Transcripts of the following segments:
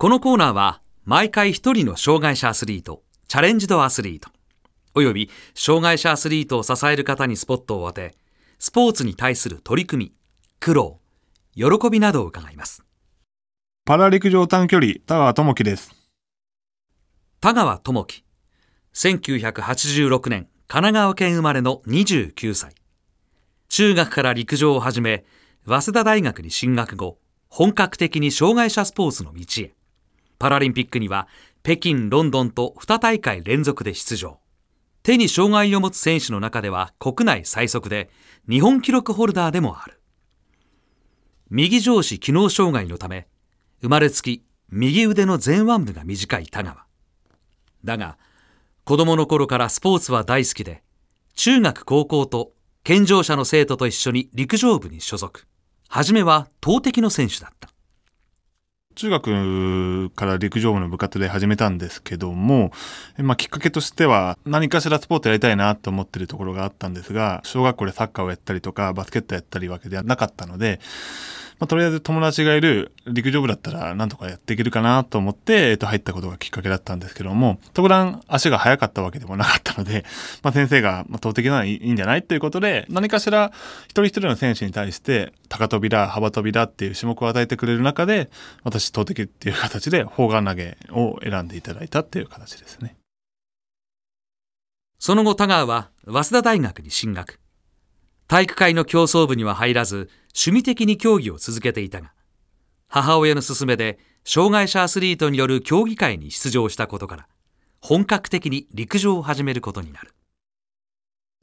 このコーナーは毎回一人の障害者アスリート、チャレンジドアスリート、および障害者アスリートを支える方にスポットを当て、スポーツに対する取り組み、苦労、喜びなどを伺います。パラ陸上短距離、田川智樹です。田川智樹、1986年、神奈川県生まれの29歳。中学から陸上を始め、早稲田大学に進学後、本格的に障害者スポーツの道へ。パラリンピックには北京、ロンドンと2大会連続で出場。手に障害を持つ選手の中では国内最速で日本記録ホルダーでもある。右上肢機能障害のため、生まれつき右腕の前腕部が短い田川。だが、子供の頃からスポーツは大好きで、中学高校と健常者の生徒と一緒に陸上部に所属。はじめは投擲の選手だった。中学から陸上部の部活で始めたんですけども、まあ、きっかけとしては何かしらスポーツやりたいなと思ってるところがあったんですが、小学校でサッカーをやったりとか、バスケットやったりわけではなかったので、まあ、とりあえず友達がいる陸上部だったら何とかやっていけるかなと思って、えっと、入ったことがきっかけだったんですけども、特段足が速かったわけでもなかったので、まあ、先生が、まあ、投擲ならいいんじゃないということで、何かしら一人一人の選手に対して、高跳びだ、幅跳びだっていう種目を与えてくれる中で、私投擲っていう形で砲丸投げを選んでいただいたっていう形ですね。その後田川は早稲田大学に進学。体育会の競争部には入らず、趣味的に競技を続けていたが母親の勧めで障害者アスリートによる競技会に出場したことから本格的に陸上を始めることになる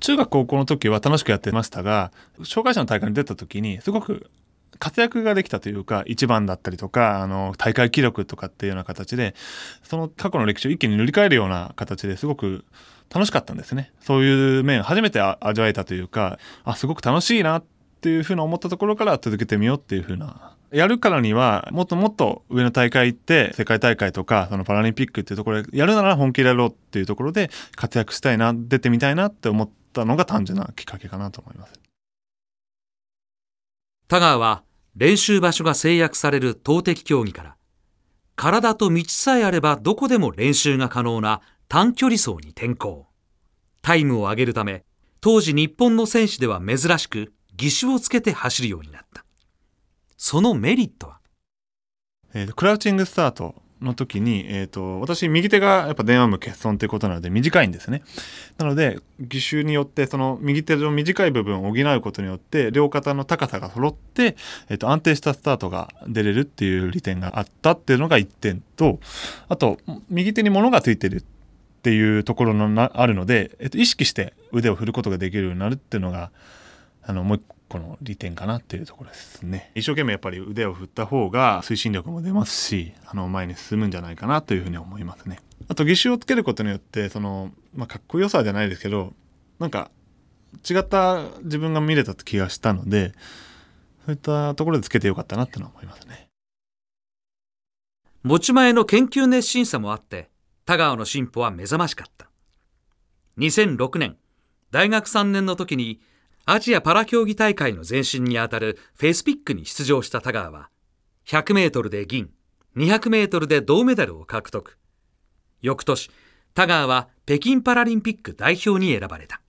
中学高校の時は楽しくやってましたが障害者の大会に出た時にすごく活躍ができたというか一番だったりとかあの大会記録とかっていうような形でその過去の歴史を一気に塗り替えるような形ですごく楽しかったんですねそういう面初めて味わえたというかあすごく楽しいなってというふうに思ったところから続けてみようっていうふうなやるからにはもっともっと上の大会行って世界大会とかそのパラリンピックっていうところでやるなら本気でやろうっていうところで活躍したいな出てみたいなって思ったのが単純なきっかけかなと思います田川は練習場所が制約される投擲競技から体と道さえあればどこでも練習が可能な短距離走に転向タイムを上げるため当時日本の選手では珍しく義手をつけて走るようになったそのメリットは、えー、クラウチングスタートの時に、えーと、私右手がやっぱ電話部欠損ということなので短いんですねなので義手によってその右手の短い部分を補うことによって両肩の高さが揃って、えーと、安定したスタートが出れるっていう利点があったっていうのが1点とあと右手に物がついてるっていうところのなあるので、えーと意識して腕を振ることができるようになるっていうのがあのもう一個の利点かなっていうところですね一生懸命やっぱり腕を振った方が推進力も出ますしあの前に進むんじゃないかなというふうに思いますねあと義手をつけることによってその、まあ、かっこよさじゃないですけどなんか違った自分が見れた気がしたのでそういったところでつけてよかったなってのは思いますね持ち前の研究熱心さもあって田川の進歩は目覚ましかった2006年大学3年の時にアジアパラ競技大会の前身にあたるフェスピックに出場した田川は、100メートルで銀、200メートルで銅メダルを獲得。翌年、田川は北京パラリンピック代表に選ばれた。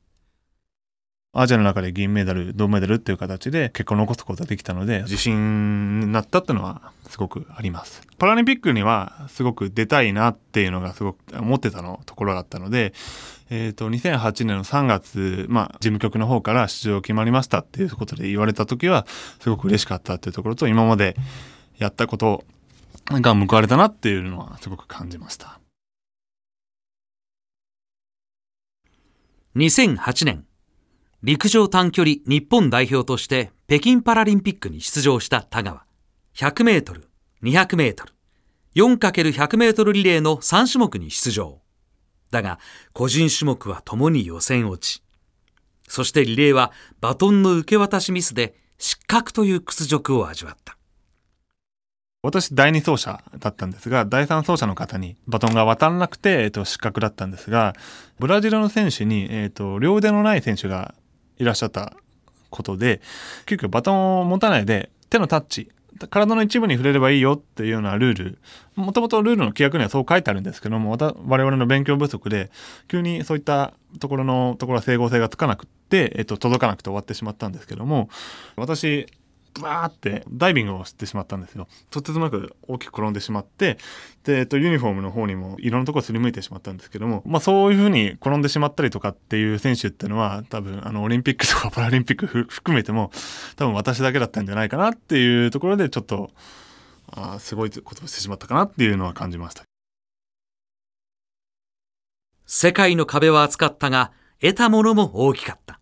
アジアの中で銀メダル、銅メダルっていう形で結果を残すことができたので、自信になったっていうのはすごくあります。パラリンピックにはすごく出たいなっていうのがすごく思ってたのところだったので、えっ、ー、と、2008年の3月、まあ、事務局の方から出場決まりましたっていうことで言われた時は、すごく嬉しかったっていうところと、今までやったことが報われたなっていうのはすごく感じました。2008年陸上短距離日本代表として北京パラリンピックに出場した田川。100メートル、200メートル、4×100 メートルリレーの3種目に出場。だが、個人種目は共に予選落ち。そしてリレーはバトンの受け渡しミスで失格という屈辱を味わった。私、第2走者だったんですが、第3走者の方にバトンが渡らなくて、えっと、失格だったんですが、ブラジルの選手に、えっと、両腕のない選手がいらっしゃったことで急遽バトンを持たないで手のタッチ体の一部に触れればいいよっていうようなルールもともとルールの規約にはそう書いてあるんですけども我々の勉強不足で急にそういったところのところは整合性がつかなくって、えっと、届かなくて終わってしまったんですけども私バーってダイビングをしてしまったんですよ。とてつもなく大きく転んでしまって、で、えっと、ユニフォームの方にもいろんなところすりむいてしまったんですけども、まあそういうふうに転んでしまったりとかっていう選手っていうのは、多分、あの、オリンピックとか パラリンピック含めても、多分私だけだったんじゃないかなっていうところで、ちょっと、あすごいことをしてしまったかなっていうのは感じました。世界の壁は厚かったが、得たものも大きかった。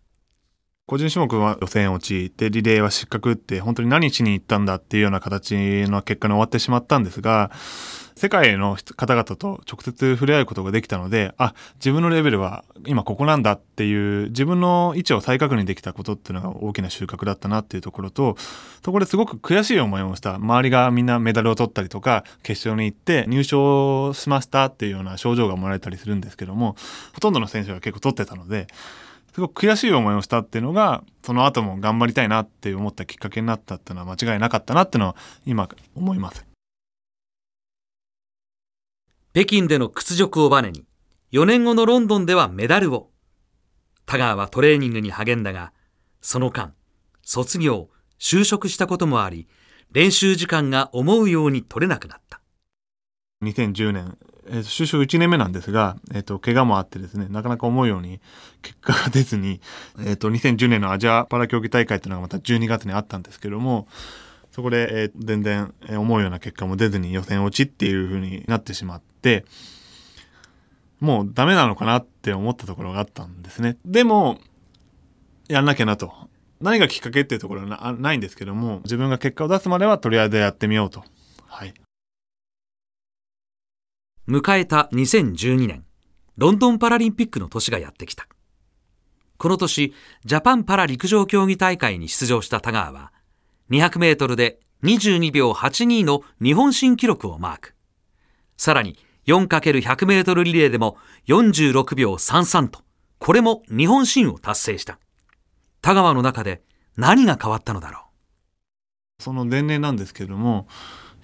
個人種目は予選落ちで、リレーは失格って、本当に何しに行ったんだっていうような形の結果に終わってしまったんですが、世界の方々と直接触れ合うことができたので、あ、自分のレベルは今ここなんだっていう、自分の位置を再確認できたことっていうのが大きな収穫だったなっていうところと、そこですごく悔しい思いをした。周りがみんなメダルを取ったりとか、決勝に行って入賞しましたっていうような症状がもらえたりするんですけども、ほとんどの選手が結構取ってたので、すごく悔しい思いをしたっていうのが、その後も頑張りたいなって思ったきっかけになったっていうのは間違いなかったなっていうのは今思います。北京での屈辱をバネに、4年後のロンドンではメダルを。田川はトレーニングに励んだが、その間、卒業、就職したこともあり、練習時間が思うように取れなくなった。2010年えー、就職1年目なんですが、えっ、ー、と、怪我もあってですね、なかなか思うように結果が出ずに、えっ、ー、と、2010年のアジアパラ競技大会っていうのがまた12月にあったんですけども、そこで、えー、全然思うような結果も出ずに予選落ちっていう風になってしまって、もうダメなのかなって思ったところがあったんですね。でも、やんなきゃなと。何がきっかけっていうところはないんですけども、自分が結果を出すまではとりあえずやってみようと。はい。迎えた2012年、ロンドンパラリンピックの年がやってきた。この年、ジャパンパラ陸上競技大会に出場した田川は、200メートルで22秒82の日本新記録をマーク。さらに 4×100 メートルリレーでも46秒33と、これも日本新を達成した。田川の中で何が変わったのだろう。その前年なんですけれども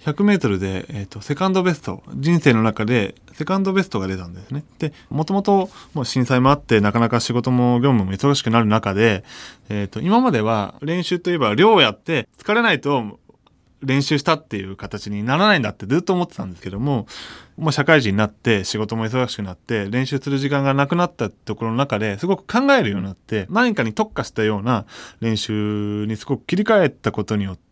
100m で、えーと、セカンドベスト人生の中でセカンドベストが出たんですねでもともと震災もあってなかなか仕事も業務も忙しくなる中で、えーと今までは練習といえば量をやって疲れないと練習したっていう形にならないんだってずっと思ってたんですけども、もう社会人になって仕事も忙しくなって練習する時間がなくなったところの中ですごく考えるようになって何かに特化したような練習にすごく切り替えたことによって、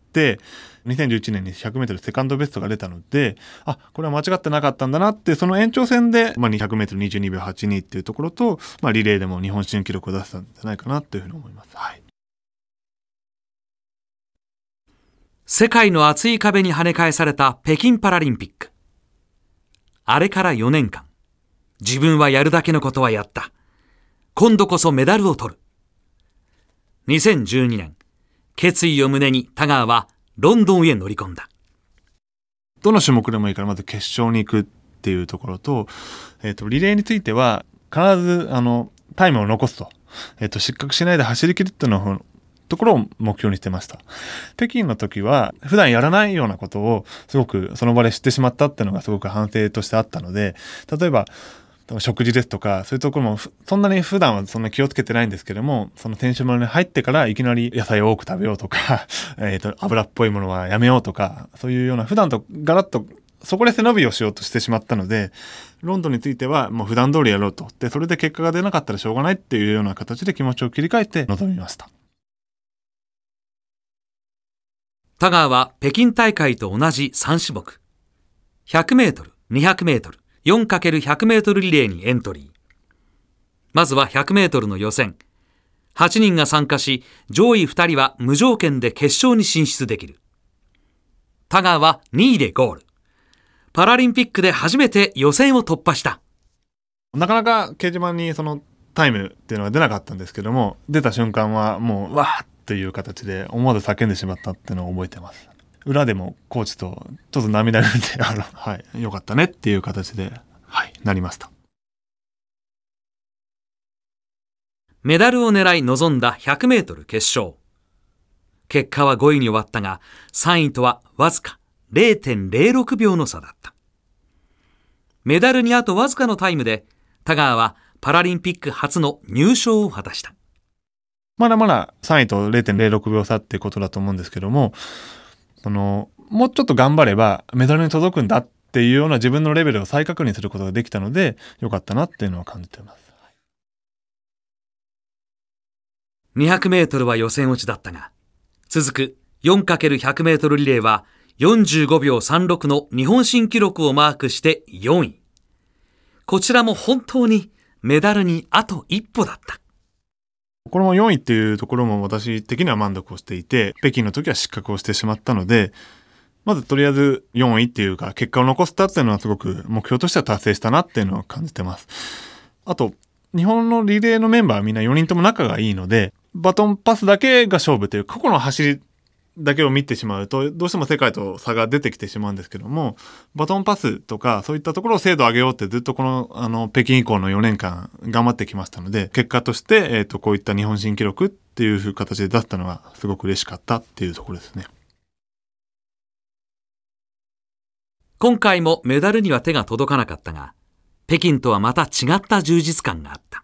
2011年に 100m セカンドベストが出たので、あ、これは間違ってなかったんだなって、その延長戦で、まあ、200m22 秒82っていうところと、まあ、リレーでも日本新記録を出したんじゃないかなというふうに思います。はい。世界の厚い壁に跳ね返された北京パラリンピック。あれから4年間、自分はやるだけのことはやった。今度こそメダルを取る。2012年、決意を胸に田川はロンドンへ乗り込んだ。どの種目でもいいからまず決勝に行くっていうところと、えっ、ー、と、リレーについては必ずあの、タイムを残すと。えっ、ー、と、失格しないで走り切るっていうのところを目標にしてました。北京の時は普段やらないようなことをすごくその場で知ってしまったっていうのがすごく反省としてあったので、例えば食事ですとかそういうところもそんなに普段はそんな気をつけてないんですけどもその選手村に入ってからいきなり野菜を多く食べようとか えっと油っぽいものはやめようとかそういうような普段とガラッとそこで背伸びをしようとしてしまったのでロンドンについてはもう普段通りやろうとでそれで結果が出なかったらしょうがないっていうような形で気持ちを切り替えて臨みました田川は北京大会と同じ3種目1 0 0ル、2 0 0ル、4×100 メートルリレーにエントリー。まずは100メートルの予選。8人が参加し、上位2人は無条件で決勝に進出できる。田川は2位でゴール。パラリンピックで初めて予選を突破した。なかなか掲示板にそのタイムっていうのが出なかったんですけども、出た瞬間はもう、わーっていう形で思わず叫んでしまったっていうのを覚えてます。裏でもコーチとちょっと涙ぐんで、あの、はい、よかったねっていう形で、はい、なりました。メダルを狙い臨んだ100メートル決勝。結果は5位に終わったが、3位とはわずか0.06秒の差だった。メダルにあとわずかのタイムで、田川はパラリンピック初の入賞を果たした。まだまだ3位と0.06秒差ってことだと思うんですけども、そのもうちょっと頑張ればメダルに届くんだっていうような自分のレベルを再確認することができたので良かったなっていうのは感じてます。200メートルは予選落ちだったが、続く 4×100 メートルリレーは45秒36の日本新記録をマークして4位。こちらも本当にメダルにあと一歩だった。これも4位っていうところも私的には満足をしていて、北京の時は失格をしてしまったので、まずとりあえず4位っていうか、結果を残したっていうのはすごく目標としては達成したなっていうのを感じてます。あと、日本のリレーのメンバーはみんな4人とも仲がいいので、バトンパスだけが勝負という個々の走りだけを見てしまうとどうしても世界と差が出てきてしまうんですけどもバトンパスとかそういったところを精度上げようってずっとこのあの北京以降の4年間頑張ってきましたので結果として、えー、とこういった日本新記録っていう形で出したのがすごく嬉しかったっていうところですね。今回もメダルには手が届かなかったが北京とはまた違った充実感があった。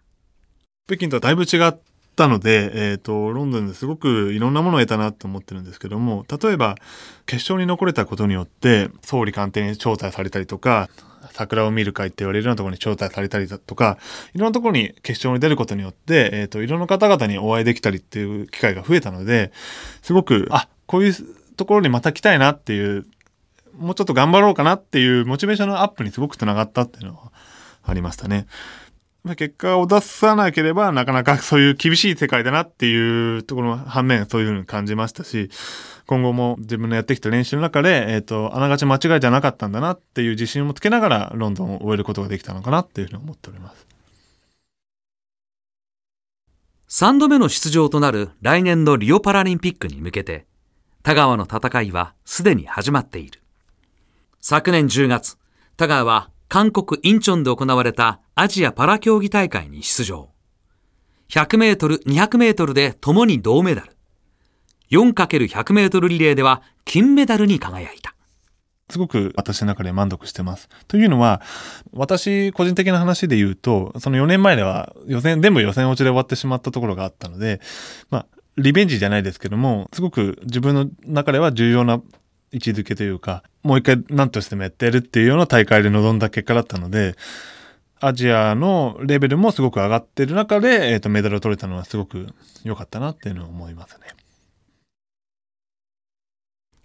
北京とはだいぶ違っったので、えっ、ー、と、ロンドンですごくいろんなものを得たなと思ってるんですけども、例えば、決勝に残れたことによって、総理官邸に招待されたりとか、桜を見る会って言われるようなところに招待されたりだとか、いろんなところに決勝に出ることによって、えっ、ー、と、いろんな方々にお会いできたりっていう機会が増えたので、すごく、あ、こういうところにまた来たいなっていう、もうちょっと頑張ろうかなっていうモチベーションのアップにすごくつながったっていうのはありましたね。結果を出さなければ、なかなかそういう厳しい世界だなっていうところの反面、そういうふうに感じましたし、今後も自分のやってきた練習の中で、えっ、ー、と、あながち間違いじゃなかったんだなっていう自信もつけながら、ロンドンを終えることができたのかなっていうふうに思っております。3度目の出場となる来年のリオパラリンピックに向けて、田川の戦いはすでに始まっている。昨年10月、田川は韓国インチョンで行われたアジアパラ競技大会に出場。100メートル、200メートルで共に銅メダル。4×100 メートルリレーでは金メダルに輝いた。すごく私の中で満足してます。というのは、私個人的な話で言うと、その4年前では予選、全部予選落ちで終わってしまったところがあったので、まあ、リベンジじゃないですけども、すごく自分の中では重要な位置づけというか、もう一回何としてもやってやるっていうような大会で臨んだ結果だったので、アジアのレベルもすごく上がってる中で、えっ、ー、と、メダルを取れたのはすごく良かったなっていうのを思いますね。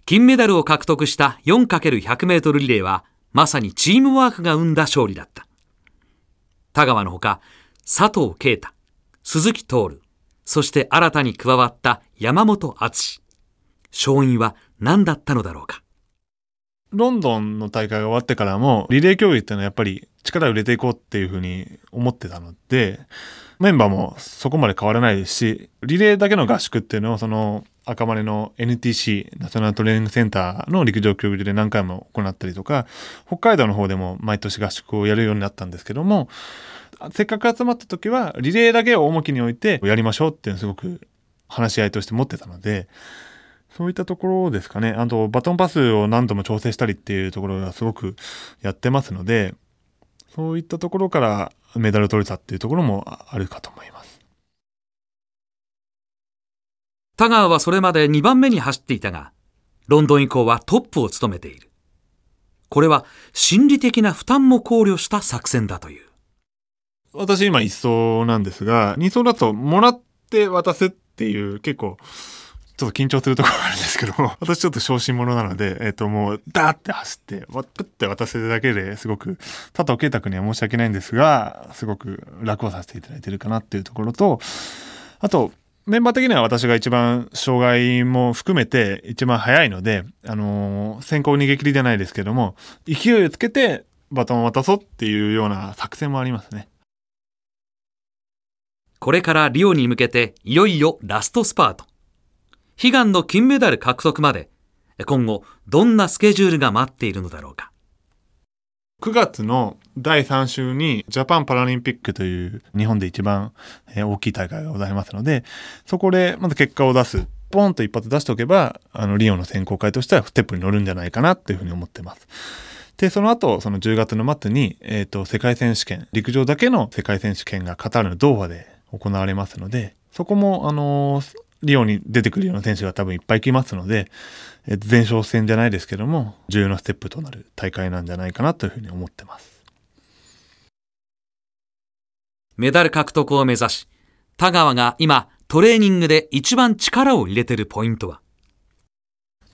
金メダルを獲得した 4×100 メートルリレーは、まさにチームワークが生んだ勝利だった。田川のほか、佐藤啓太、鈴木徹、そして新たに加わった山本篤。勝因は何だったのだろうか。ロンドンの大会が終わってからも、リレー競技っていうのはやっぱり力を入れていこうっていうふうに思ってたので、メンバーもそこまで変わらないですし、リレーだけの合宿っていうのを、その、赤羽の NTC、ナショナルトレーニングセンターの陸上競技で何回も行ったりとか、北海道の方でも毎年合宿をやるようになったんですけども、せっかく集まった時は、リレーだけを重きに置いてやりましょうっていうのをすごく話し合いとして持ってたので、そういったところですかね。あと、バトンパスを何度も調整したりっていうところがすごくやってますので、そういったところからメダル取れたっていうところもあるかと思います。田川はそれまで2番目に走っていたが、ロンドン以降はトップを務めている。これは心理的な負担も考慮した作戦だという。私今1走なんですが、2走だともらって渡すっていう結構ちょっと緊張するところがあるんですけど 私ちょっと小心者なので、えっ、ー、ともう、ダーって走って、わっぷって渡せるだけですごく、佐藤慶太君には申し訳ないんですが、すごく楽をさせていただいてるかなっていうところと、あと、メンバー的には私が一番障害も含めて一番早いので、あのー、先行逃げ切りじゃないですけども、勢いをつけてバトンを渡そうっていうような作戦もありますね。これからリオに向けていよいよラストスパート。悲願の金メダル獲得まで今後どんなスケジュールが待っているのだろうか9月の第3週にジャパンパラリンピックという日本で一番大きい大会がございますのでそこでまず結果を出すポンと一発出しておけばあのリオの選考会としてはステップに乗るんじゃないかなというふうに思ってます。でその後その10月の末に、えーと、と世界選手権陸上だけの世界選手権がカタールのドーハで行われますのでそこもあのー、リオに出てくるような選手が多分いっぱい来ますので、前哨戦じゃないですけども、重要なステップとなる大会なんじゃないかなというふうに思ってます。メダル獲得を目指し、田川が今、トレーニングで一番力を入れてるポイントは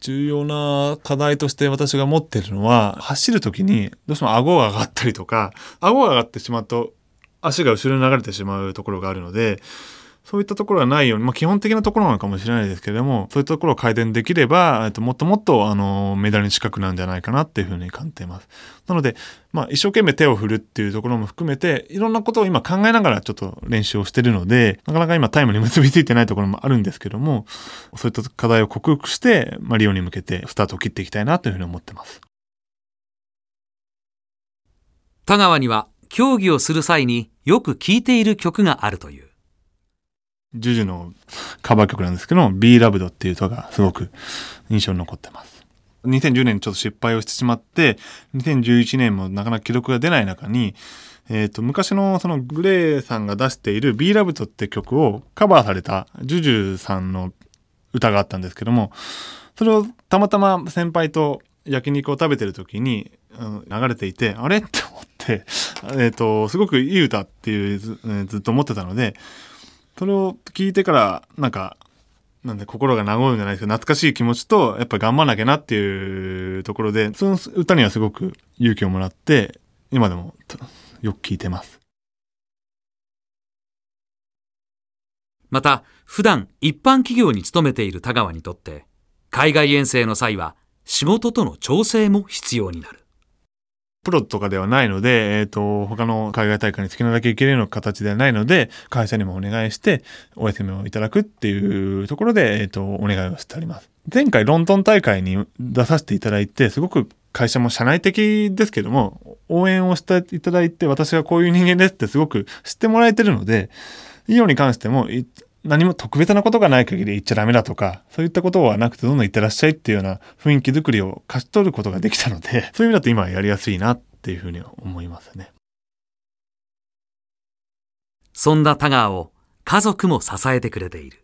重要な課題として私が持ってるのは、走る時にどうしても顎が上がったりとか、顎が上がってしまうと足が後ろに流れてしまうところがあるので、そういったところがないように、まあ、基本的なところなのかもしれないですけれども、そういったところを改善できれば、えっと、もっともっと、あの、メダルに近くなんじゃないかなっていうふうに感じています。なので、まあ、一生懸命手を振るっていうところも含めて、いろんなことを今考えながらちょっと練習をしてるので、なかなか今タイムに結びついてないところもあるんですけども、そういった課題を克服して、まあ、リオに向けてスタートを切っていきたいなというふうに思ってます。田川には、競技をする際によく聴いている曲があるという。ジュジュのカバー曲なんですけど、Be Loved っていう歌がすごく印象に残ってます。2010年ちょっと失敗をしてしまって、2011年もなかなか記録が出ない中に、えっ、ー、と、昔のそのグレーさんが出している Be Loved って曲をカバーされたジュジュさんの歌があったんですけども、それをたまたま先輩と焼肉を食べてる時に、流れていて、あれって思って、えっ、ー、と、すごくいい歌っていうずっと思ってたので、それを聞いてからなんかなんで心が和むんじゃないですけど懐かしい気持ちとやっぱ頑張らなきゃなっていうところでその歌にはすごく勇気をもらって今でもよく聞いてますまた普段一般企業に勤めている田川にとって海外遠征の際は仕事との調整も必要になるプロとかではないので、えっ、ー、と、他の海外大会に好きなだけ行けるような形ではないので、会社にもお願いして、お休みをいただくっていうところで、えっ、ー、と、お願いをしております。前回ロンドン大会に出させていただいて、すごく会社も社内的ですけども、応援をしていただいて、私がこういう人間ですってすごく知ってもらえてるので、イオンに関しても、何も特別なことがない限り言っちゃダメだとか、そういったことはなくてどんどん言ってらっしゃいっていうような雰囲気づくりを勝ち取ることができたので、そういう意味だと今やりやすいなっていうふうに思いますね。そんな田川を家族も支えてくれている。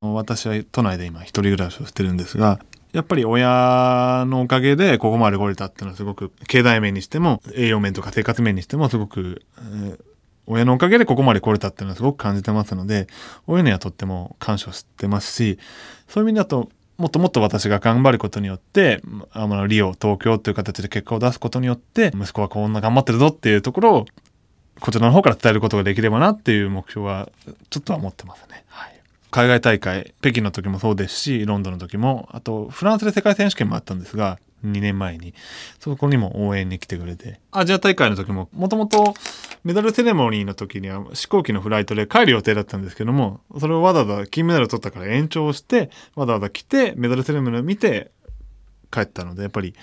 私は都内で今一人暮らしをしてるんですが、やっぱり親のおかげでここまで来れたっていうのはすごく経済面にしても栄養面とか生活面にしてもすごく、えー親のおかげでここまで来れたっていうのはすごく感じてますので、親にはとっても感謝してますし、そういう意味だと、もっともっと私が頑張ることによって、あの、リオ、東京という形で結果を出すことによって、息子はこんな頑張ってるぞっていうところを、こちらの方から伝えることができればなっていう目標は、ちょっとは持ってますね。はい。海外大会、北京の時もそうですし、ロンドンの時も、あと、フランスで世界選手権もあったんですが、2年前に、そこにも応援に来てくれて、アジア大会の時も、もともとメダルセレモニーの時には飛行機のフライトで帰る予定だったんですけども、それをわざわざ金メダル取ったから延長して、わざわざ来て、メダルセレモニーを見て帰ったので、やっぱり、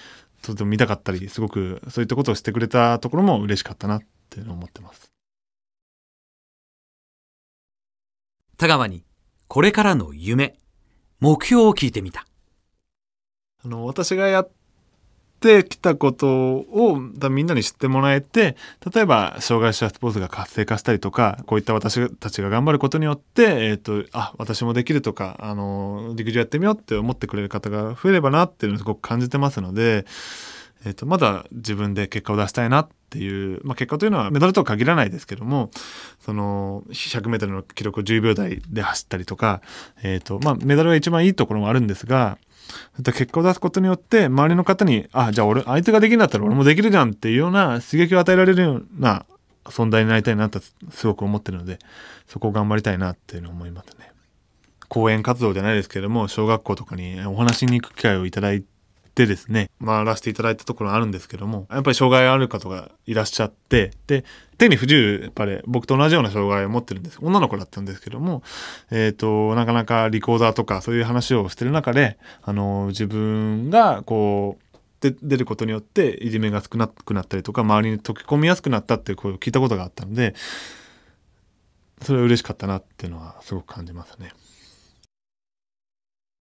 とても見たかったり、すごくそういったことをしてくれたところも嬉しかったなっていうのを思ってます。田川にこれからの夢、目標を聞いてみた。あの、私がやっってきたことをみんなに知ってもらえて例えば障害者スポーツが活性化したりとかこういった私たちが頑張ることによって、えーと、あ私もできるとかあの陸上やってみようって思ってくれる方が増えればなっていうのをすごく感じてますので。えーと、まだ自分で結果を出したいなっていう、まあ、結果というのはメダルとは限らないですけどもその 100m の記録を10秒台で走ったりとか、えーとまあ、メダルが一番いいところもあるんですが結果を出すことによって周りの方にあじゃあ俺あいつができるんだったら俺もできるじゃんっていうような刺激を与えられるような存在になりたいなとすごく思ってるのでそこを頑張りたいなっていうのを思いますね。講演活動じゃないですけれども小学校とかにお話しに行く機会をいただいでですね、回らせていただいたところあるんですけども、やっぱり障害ある方がいらっしゃって、で、手に不自由、やっぱり僕と同じような障害を持ってるんです。女の子だったんですけども、えっ、ー、と、なかなかリコーダーとかそういう話をしてる中で、あの、自分がこう、で出ることによっていじめが少なくなったりとか周りに溶け込みやすくなったっていう声を聞いたことがあったのでそれは嬉しかったなっていうのはすごく感じますね。